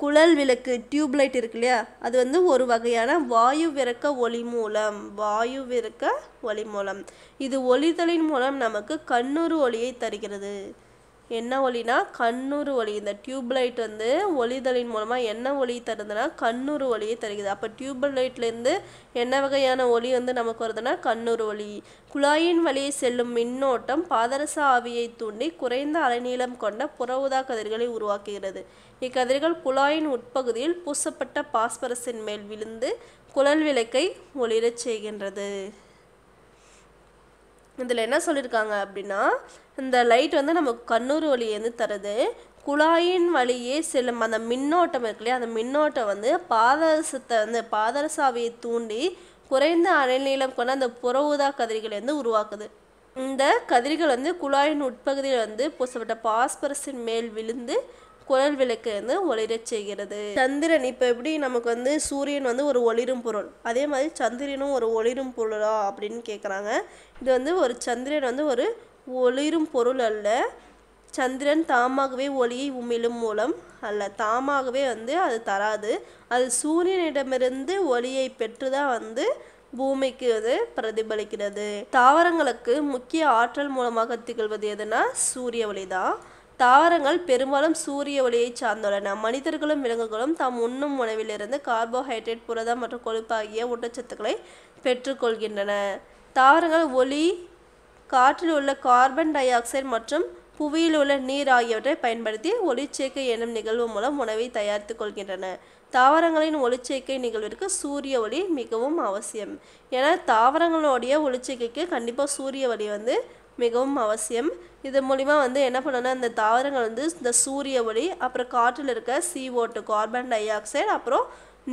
குழல் விளக்கு டியூப் லைட் இருக்கு இல்லையா அது வந்து ஒரு வகையான வாயு விறக்க ஒளி மூலம் வாயு விறக்க ஒளி மூலம் இது ஒளிதலின் மூலம் நமக்கு கண்ணுறு ஒளியை தருகிறது என்ன ஒளினா கண்ணுறு ஒளி இந்த டியூப் லைட் வந்து ஒளிதலின் மூலமாக என்ன ஒளி தருதுன்னா கண்ணுறு ஒளியை தருகிறது அப்போ டியூப்லைட்லேருந்து லைட்லேருந்து என்ன வகையான ஒளி வந்து நமக்கு வருதுன்னா கண்ணுறு ஒளி குழாயின் வழியை செல்லும் மின்னோட்டம் பாதரச ஆவியை தூண்டி குறைந்த அலைநீளம் கொண்ட புறவுதா கதிர்களை உருவாக்குகிறது இக்கதிர்கள் குழாயின் உட்பகுதியில் பூசப்பட்ட பாஸ்பரஸின் மேல் விழுந்து குழல் விளக்கை ஒளிரச் செய்கின்றது இதில் என்ன சொல்லியிருக்காங்க அப்படின்னா இந்த லைட் வந்து நமக்கு கண்ணூர் வந்து தருது குழாயின் வழியே செல்லும் அந்த மின்னோட்டம் இருக்கு இல்லையா அந்த மின்னோட்டம் வந்து பாதரசத்தை வந்து பாதரசாவியை தூண்டி குறைந்த அலைநீளம் கொண்ட அந்த புற ஊதா கதிர்களை வந்து உருவாக்குது இந்த கதிரிகள் வந்து குழாயின் உட்பகுதியில் வந்து பூசப்பட்ட பாஸ்பரஸின் மேல் விழுந்து குரல் விளக்கு வந்து ஒளிரச் செய்கிறது சந்திரன் இப்போ எப்படி நமக்கு வந்து சூரியன் வந்து ஒரு ஒளிரும் பொருள் அதே மாதிரி சந்திரனும் ஒரு ஒளிரும் பொருளா அப்படின்னு கேட்குறாங்க இது வந்து ஒரு சந்திரன் வந்து ஒரு ஒளிரும் பொருள் அல்ல சந்திரன் தாமாகவே ஒளியை உமிழும் மூலம் அல்ல தாமாகவே வந்து அது தராது அது சூரியனிடமிருந்து ஒளியை பெற்று தான் வந்து பூமிக்கு வந்து பிரதிபலிக்கிறது தாவரங்களுக்கு முக்கிய ஆற்றல் மூலமாக திகழ்வது எதுனா சூரிய ஒளி தான் தாவரங்கள் பெரும்பாலும் சூரிய ஒளியை சார்ந்துள்ளன மனிதர்களும் விலங்குகளும் தாம் உண்ணும் உணவிலிருந்து கார்போஹைட்ரேட் புரதம் மற்றும் கொழுப்பு ஆகிய ஊட்டச்சத்துக்களை பெற்றுக்கொள்கின்றன தாவரங்கள் ஒளி காற்றில் உள்ள கார்பன் டை ஆக்சைடு மற்றும் புவியில் உள்ள நீர் ஆகியவற்றை பயன்படுத்தி ஒளிச்சேர்க்கை எனும் நிகழ்வு மூலம் உணவை தயாரித்து கொள்கின்றன தாவரங்களின் ஒளிச்சேர்க்கை நிகழ்விற்கு சூரிய ஒளி மிகவும் அவசியம் என தாவரங்களுடைய ஒளிச்சேர்க்கைக்கு கண்டிப்பாக சூரிய ஒளி வந்து மிகவும் அவசியம் இது மூலிமா வந்து என்ன பண்ணணும்னா இந்த தாவரங்கள் வந்து இந்த சூரிய ஒளி அப்புறம் காற்றில் இருக்க சிஓட்டு கார்பன் டை ஆக்சைடு அப்புறம்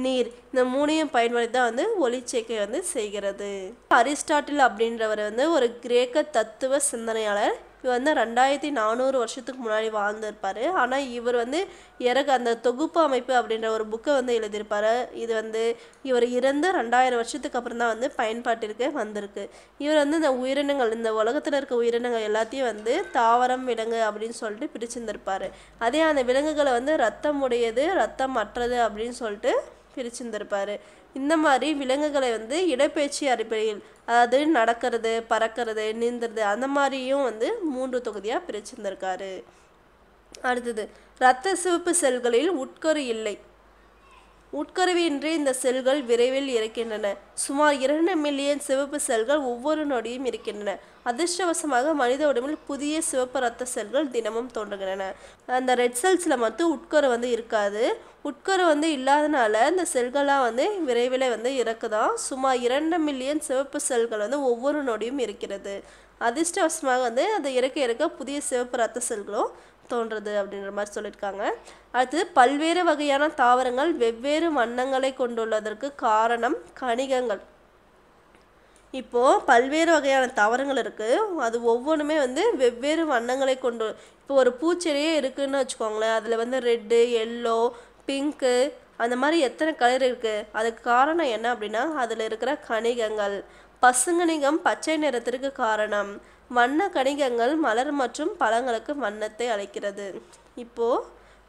நீர் இந்த மூணையும் பயன்படுத்தி தான் வந்து ஒளிச்சேர்க்கை வந்து செய்கிறது அரிஸ்டாட்டில் அப்படின்றவர் வந்து ஒரு கிரேக்க தத்துவ சிந்தனையாளர் இவர் வந்து ரெண்டாயிரத்தி நானூறு வருஷத்துக்கு முன்னாடி வாழ்ந்திருப்பார் ஆனால் இவர் வந்து இறகு அந்த தொகுப்பு அமைப்பு அப்படின்ற ஒரு புக்கை வந்து எழுதியிருப்பார் இது வந்து இவர் இறந்து ரெண்டாயிரம் வருஷத்துக்கு அப்புறம் தான் வந்து பயன்பாட்டிற்கு வந்திருக்கு இவர் வந்து இந்த உயிரினங்கள் இந்த உலகத்தில் இருக்க உயிரினங்கள் எல்லாத்தையும் வந்து தாவரம் விலங்கு அப்படின்னு சொல்லிட்டு பிரிச்சிருந்திருப்பார் அதே அந்த விலங்குகளை வந்து ரத்தம் உடையது ரத்தம் மற்றது அப்படின்னு சொல்லிட்டு பிரிச்சிருந்திருப்பார் இந்த மாதிரி விலங்குகளை வந்து இடப்பெயர்ச்சி அடிப்படையில் அதாவது நடக்கிறது பறக்கிறது நீந்துறது அந்த மாதிரியும் வந்து மூன்று தொகுதியாக பிரிச்சிருந்திருக்காரு அடுத்தது இரத்த சிவப்பு செல்களில் உட்கரு இல்லை உட்கருவின்றி இந்த செல்கள் விரைவில் இறக்கின்றன சுமார் இரண்டு மில்லியன் சிவப்பு செல்கள் ஒவ்வொரு நொடியும் இருக்கின்றன அதிர்ஷ்டவசமாக மனித உடம்பில் புதிய சிவப்பு ரத்த செல்கள் தினமும் தோன்றுகின்றன அந்த ரெட் செல்ஸில் மட்டும் உட்கரு வந்து இருக்காது உட்கரு வந்து இல்லாதனால இந்த செல்கள்லாம் வந்து விரைவில் வந்து இறக்குதான் சுமார் இரண்டு மில்லியன் சிவப்பு செல்கள் வந்து ஒவ்வொரு நொடியும் இருக்கிறது அதிர்ஷ்டவசமாக வந்து அதை இறக்க இறக்க புதிய சிவப்பு ரத்த செல்களும் தோன்றது அப்படின்ற மாதிரி சொல்லியிருக்காங்க அடுத்து பல்வேறு வகையான தாவரங்கள் வெவ்வேறு வண்ணங்களை கொண்டுள்ளதற்கு காரணம் கணிகங்கள் இப்போது பல்வேறு வகையான தாவரங்கள் இருக்குது அது ஒவ்வொன்றுமே வந்து வெவ்வேறு வண்ணங்களை கொண்டு இப்போ ஒரு பூச்செடியே இருக்குதுன்னு வச்சுக்கோங்களேன் அதில் வந்து ரெட்டு எல்லோ பிங்க்கு அந்த மாதிரி எத்தனை கலர் இருக்குது அதுக்கு காரணம் என்ன அப்படின்னா அதில் இருக்கிற கணிகங்கள் பசுங்கணிகம் பச்சை நிறத்திற்கு காரணம் வண்ண கணிகங்கள் மலர் மற்றும் பழங்களுக்கு வண்ணத்தை அழைக்கிறது இப்போது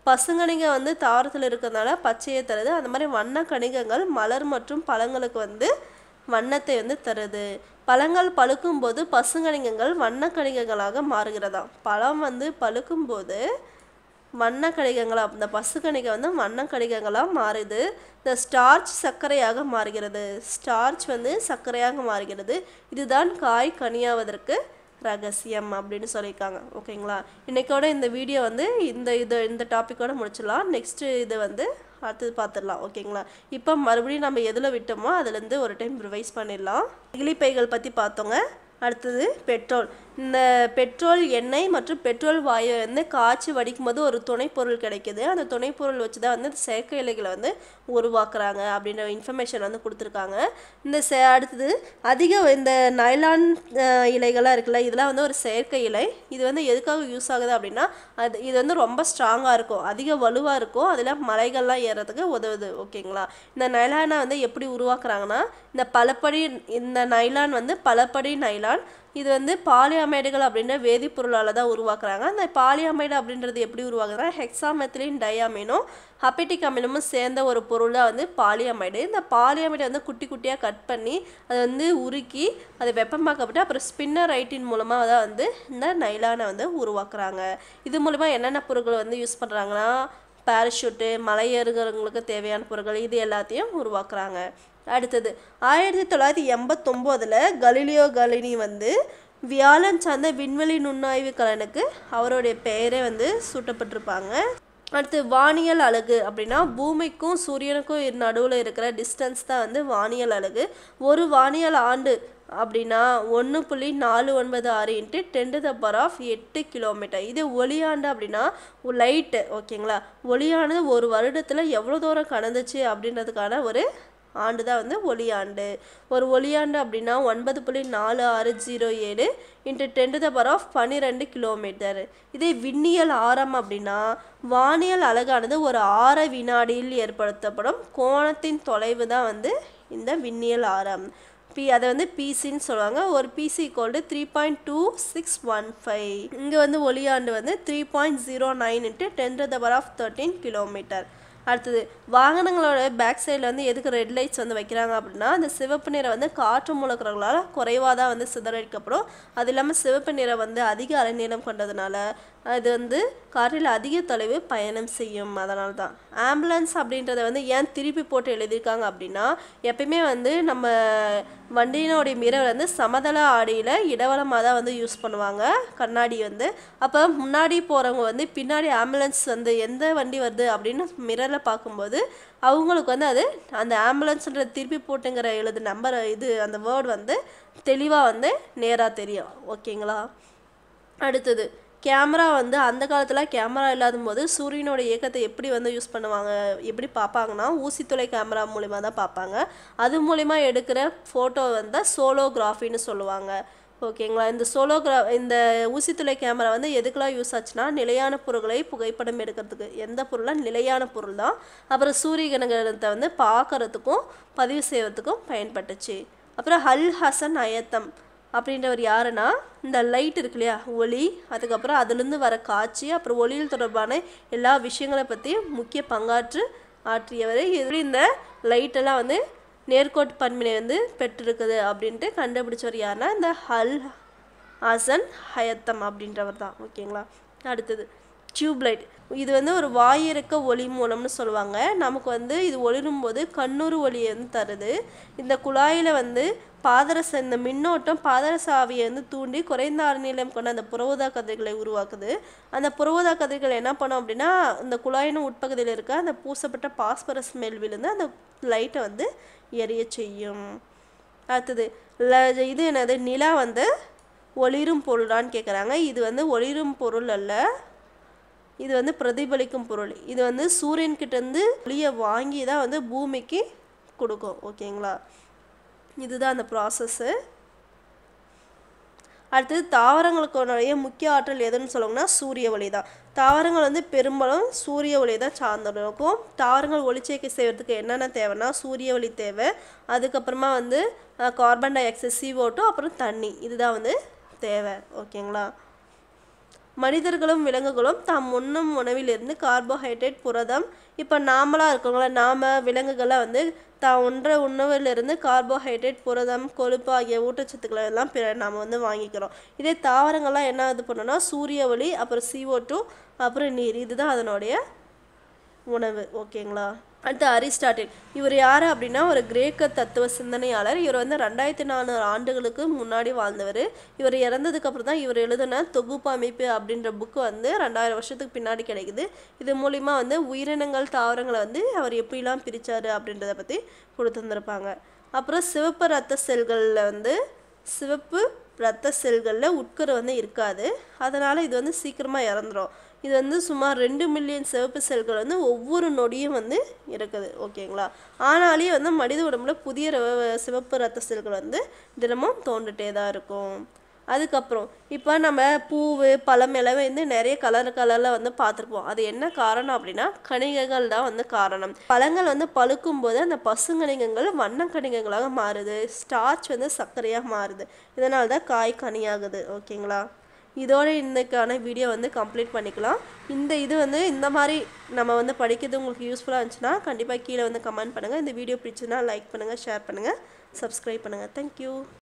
பசுங்கணிங்க வந்து தாவரத்தில் இருக்கிறதுனால பச்சையை தருது அந்த மாதிரி வண்ண கணிகங்கள் மலர் மற்றும் பழங்களுக்கு வந்து வண்ணத்தை வந்து தருது பழங்கள் பழுக்கும் போது பசுங்கணிகங்கள் வண்ண கணிகங்களாக மாறுகிறதா பழம் வந்து பழுக்கும் போது வண்ண கணிகங்களாக இந்த பசுக்கணிகை வந்து வண்ண கணிகங்களாக மாறுது இந்த ஸ்டார்ச் சர்க்கரையாக மாறுகிறது ஸ்டார்ச் வந்து சர்க்கரையாக மாறுகிறது இதுதான் காய் கனியாவதற்கு ரகசியம் அப்படின்னு சொல்லியிருக்காங்க ஓகேங்களா இன்றைக்கோட இந்த வீடியோ வந்து இந்த இது இந்த டாப்பிக்கோடு முடிச்சிடலாம் நெக்ஸ்ட்டு இது வந்து அடுத்தது பார்த்துடலாம் ஓகேங்களா இப்போ மறுபடியும் நம்ம எதில் விட்டோமோ அதுலேருந்து ஒரு டைம் ரிவைஸ் பண்ணிடலாம் நெகிழிப்பைகள் பற்றி பார்த்தோங்க அடுத்தது பெட்ரோல் இந்த பெட்ரோல் எண்ணெய் மற்றும் பெட்ரோல் வாயு வந்து காய்ச்சி வடிக்கும் போது ஒரு துணைப்பொருள் கிடைக்கிது அந்த துணைப்பொருள் வச்சு தான் வந்து செயற்கை இலைகளை வந்து உருவாக்குறாங்க அப்படின்ற இன்ஃபர்மேஷன் வந்து கொடுத்துருக்காங்க இந்த சே அடுத்தது அதிக இந்த நைலான் இலைகளாக இருக்குல்ல இதெல்லாம் வந்து ஒரு செயற்கை இலை இது வந்து எதுக்காக யூஸ் ஆகுது அப்படின்னா அது இது வந்து ரொம்ப ஸ்ட்ராங்காக இருக்கும் அதிக வலுவாக இருக்கும் அதில் மலைகள்லாம் ஏறதுக்கு உதவுது ஓகேங்களா இந்த நைலானை வந்து எப்படி உருவாக்குறாங்கன்னா இந்த பலப்படி இந்த நைலான் வந்து பலப்படி நைலான் இது வந்து பாலியமைடுகள் அப்படின்ற வேதிப்பொருளால் தான் உருவாக்குறாங்க அந்த பாலியமைடு அப்படின்றது எப்படி உருவாக்குறாங்க ஹெக்ஸாமெத்திலின் டயாமினும் ஹப்பிட்டிக் அமினமும் சேர்ந்த ஒரு பொருள் தான் வந்து பாலியமைடு இந்த பாலியமைடை வந்து குட்டி குட்டியாக கட் பண்ணி அதை வந்து உருக்கி அதை வெப்பமாக்கப்பட்டு அப்புறம் ஸ்பின்னர் ரைட்டின் மூலமாக தான் வந்து இந்த நைலானை வந்து உருவாக்குறாங்க இது மூலிமா என்னென்ன பொருட்கள் வந்து யூஸ் பண்ணுறாங்கன்னா பேராஷூட்டு மலை ஏறுகிறவங்களுக்கு தேவையான பொருட்கள் இது எல்லாத்தையும் உருவாக்குறாங்க அடுத்தது ஆயிரத்தி தொள்ளாயிரத்தி எண்பத்தொம்போதில் கலிலியோ கலினி வந்து வியாழன் சார்ந்த விண்வெளி நுண்ணாய்வு கலனுக்கு அவருடைய பெயரே வந்து சூட்டப்பட்டிருப்பாங்க அடுத்து வானியல் அழகு அப்படின்னா பூமிக்கும் சூரியனுக்கும் நடுவில் இருக்கிற டிஸ்டன்ஸ் தான் வந்து வானியல் அழகு ஒரு வானியல் ஆண்டு அப்படின்னா ஒன்று புள்ளி நாலு ஒன்பது ஆறு into ten the power of எட்டு கிலோமீட்டர் இது ஒளியாண்டு அப்படின்னா லைட்டு ஓகேங்களா ஒளியானது ஒரு வருடத்தில் எவ்வளோ தூரம் கடந்துச்சு அப்படின்றதுக்கான ஒரு ஆண்டு தான் வந்து ஒளியாண்டு ஒரு ஒளியாண்டு அப்படின்னா ஒன்பது புள்ளி நாலு ஆறு ஜீரோ ஏழு into ten the power of பன்னிரெண்டு கிலோமீட்டர் இதே விண்ணியல் ஆரம் அப்படின்னா வானியல் அழகானது ஒரு ஆற வினாடியில் ஏற்படுத்தப்படும் கோணத்தின் தொலைவு தான் வந்து இந்த விண்ணியல் ஆரம் பி அதை வந்து பிசின்னு சொல்லுவாங்க ஒரு பிசி கோல்டு three point two six one five இங்கே வந்து ஒளியாண்டு வந்து three point zero nine into ten to the power of thirteen kilometre அடுத்தது வாகனங்களோட பேக் சைடில் வந்து எதுக்கு ரெட் லைட்ஸ் வந்து வைக்கிறாங்க அப்படின்னா அந்த சிவப்பு நிறம் வந்து காற்று மூலக்கிறவங்களால் குறைவாக தான் வந்து சிதறடிக்கப்படும் அது இல்லாமல் சிவப்பு நிறம் வந்து அதிக அலைநீளம் கொண்டதுனால அது வந்து காற்றில் அதிக தொலைவு பயணம் செய்யும் அதனால தான் ஆம்புலன்ஸ் அப்படின்றத வந்து ஏன் திருப்பி போட்டு எழுதியிருக்காங்க அப்படின்னா எப்பயுமே வந்து நம்ம வண்டியினுடைய மிரர் வந்து சமதள ஆடியில் இடவளமாக தான் வந்து யூஸ் பண்ணுவாங்க கண்ணாடி வந்து அப்போ முன்னாடி போகிறவங்க வந்து பின்னாடி ஆம்புலன்ஸ் வந்து எந்த வண்டி வருது அப்படின்னு மிரரில் பார்க்கும்போது அவங்களுக்கு வந்து அது அந்த ஆம்புலன்ஸ்ன்ற திருப்பி போட்டுங்கிற எழுது நம்பர் இது அந்த வேர்டு வந்து தெளிவாக வந்து நேராக தெரியும் ஓகேங்களா அடுத்தது கேமரா வந்து அந்த காலத்தில் கேமரா இல்லாத போது சூரியனோட இயக்கத்தை எப்படி வந்து யூஸ் பண்ணுவாங்க எப்படி பார்ப்பாங்கன்னா ஊசித்துளை கேமரா மூலிமா தான் பார்ப்பாங்க அது மூலிமா எடுக்கிற ஃபோட்டோ வந்து சோலோகிராஃபின்னு சொல்லுவாங்க ஓகேங்களா இந்த சோலோகிரா இந்த ஊசித்துளை கேமரா வந்து எதுக்கெலாம் யூஸ் ஆச்சுன்னா நிலையான பொருட்களை புகைப்படம் எடுக்கிறதுக்கு எந்த பொருளாக நிலையான பொருள் தான் அப்புறம் சூரிய கிரகணத்தை வந்து பார்க்குறதுக்கும் பதிவு செய்வதுக்கும் பயன்பட்டுச்சு அப்புறம் ஹல் ஹசன் அயத்தம் அப்படின்றவர் யாருன்னா இந்த லைட் இருக்கு இல்லையா ஒளி அதுக்கப்புறம் அதுலேருந்து வர காட்சி அப்புறம் ஒளியில் தொடர்பான எல்லா விஷயங்களை பற்றி முக்கிய பங்காற்று ஆற்றியவர் இதில் இந்த லைட்டெல்லாம் வந்து நேர்கோட்டு பன்மினை வந்து பெற்றிருக்குது அப்படின்ட்டு கண்டுபிடிச்சவர் யாருன்னா இந்த ஹல் ஹசன் ஹயத்தம் அப்படின்றவர் தான் ஓகேங்களா அடுத்தது டியூப்லைட் இது வந்து ஒரு வாயிறக்க ஒளி மூலம்னு சொல்லுவாங்க நமக்கு வந்து இது ஒளிரும் போது கண்ணூறு ஒளியை வந்து தருது இந்த குழாயில் வந்து பாதரச இந்த மின்னோட்டம் பாதரச ஆவியை வந்து தூண்டி குறைந்த அறுநிலம் கொண்ட அந்த புரவதா கதிர்களை உருவாக்குது அந்த புரவதா கதிர்கள் என்ன பண்ணும் அப்படின்னா இந்த குழாயின உட்பகுதியில் இருக்க அந்த பூசப்பட்ட பாஸ்பரஸ் மேல் விழுந்து அந்த லைட்டை வந்து எரிய செய்யும் அடுத்தது ல இது என்னது நிலா வந்து ஒளிரும் பொருளான்னு கேட்குறாங்க இது வந்து ஒளிரும் பொருள் அல்ல இது வந்து பிரதிபலிக்கும் பொருள் இது வந்து சூரியன்கிட்டேருந்து ஒளியை வாங்கி தான் வந்து பூமிக்கு கொடுக்கும் ஓகேங்களா இதுதான் அந்த ப்ராசஸ்ஸு அடுத்தது தாவரங்களுக்குடைய முக்கிய ஆற்றல் எதுன்னு சொல்லுவாங்கன்னா சூரிய ஒளி தான் தாவரங்கள் வந்து பெரும்பாலும் சூரிய ஒளி தான் சார்ந்திருக்கும் தாவரங்கள் ஒளிச்சேர்க்கை செய்கிறதுக்கு என்னென்ன தேவைன்னா சூரிய ஒளி தேவை அதுக்கப்புறமா வந்து கார்பன் டை ஆக்சைடு சிஓட்டும் அப்புறம் தண்ணி இதுதான் வந்து தேவை ஓகேங்களா மனிதர்களும் விலங்குகளும் தாம் உண்ணும் உணவிலிருந்து கார்போஹைட்ரேட் புரதம் இப்போ நாமளாக இருக்கவங்கள நாம் விலங்குகளை வந்து தாம் உண்ற உணவிலிருந்து கார்போஹைட்ரேட் புரதம் கொழுப்பு ஆகிய ஊட்டச்சத்துக்களை எல்லாம் பிற நாம் வந்து வாங்கிக்கிறோம் இதே தாவரங்கள்லாம் என்ன இது பண்ணோம்னா சூரிய ஒளி அப்புறம் சிஓ டூ அப்புறம் நீர் இதுதான் அதனுடைய உணவு ஓகேங்களா அடுத்து அரிஸ்டாட்டில் இவர் யார் அப்படின்னா ஒரு கிரேக்க தத்துவ சிந்தனையாளர் இவர் வந்து ரெண்டாயிரத்தி நானூறு ஆண்டுகளுக்கு முன்னாடி வாழ்ந்தவர் இவர் இறந்ததுக்கப்புறம் தான் இவர் எழுதின தொகுப்பு அமைப்பு அப்படின்ற புக்கு வந்து ரெண்டாயிரம் வருஷத்துக்கு பின்னாடி கிடைக்குது இது மூலிமா வந்து உயிரினங்கள் தாவரங்களை வந்து அவர் எப்படிலாம் பிரித்தார் அப்படின்றத பற்றி கொடுத்துருந்துருப்பாங்க அப்புறம் சிவப்பு ரத்த செல்களில் வந்து சிவப்பு ரத்த செல்களில் உட்கரு வந்து இருக்காது அதனால் இது வந்து சீக்கிரமாக இறந்துடும் இது வந்து சுமார் ரெண்டு மில்லியன் சிவப்பு செல்கள் வந்து ஒவ்வொரு நொடியும் வந்து இருக்குது ஓகேங்களா ஆனாலே வந்து மனித உடம்புல புதிய சிவப்பு ரத்த செல்கள் வந்து தினமும் தோண்டுட்டே தான் இருக்கும் அதுக்கப்புறம் இப்போ நம்ம பூவு பழம் எல்லாமே வந்து நிறைய கலர் கலரில் வந்து பார்த்துருப்போம் அது என்ன காரணம் அப்படின்னா கணிகங்கள் தான் வந்து காரணம் பழங்கள் வந்து பழுக்கும் போது அந்த பசுங்கணிகங்கள் வண்ண கணிகங்களாக மாறுது ஸ்டார்ச் வந்து சர்க்கரையாக மாறுது இதனால தான் காய் கனியாகுது ஓகேங்களா இதோடு இன்றைக்கான வீடியோ வந்து கம்ப்ளீட் பண்ணிக்கலாம் இந்த இது வந்து இந்த மாதிரி நம்ம வந்து படிக்கிறது உங்களுக்கு யூஸ்ஃபுல்லாக இருந்துச்சுன்னா கண்டிப்பாக கீழே வந்து கமெண்ட் பண்ணுங்கள் இந்த வீடியோ பிடிச்சதுன்னா லைக் பண்ணுங்கள் ஷேர் பண்ணுங்கள் சப்ஸ்கிரைப் பண்ணுங்கள் தேங்க்யூ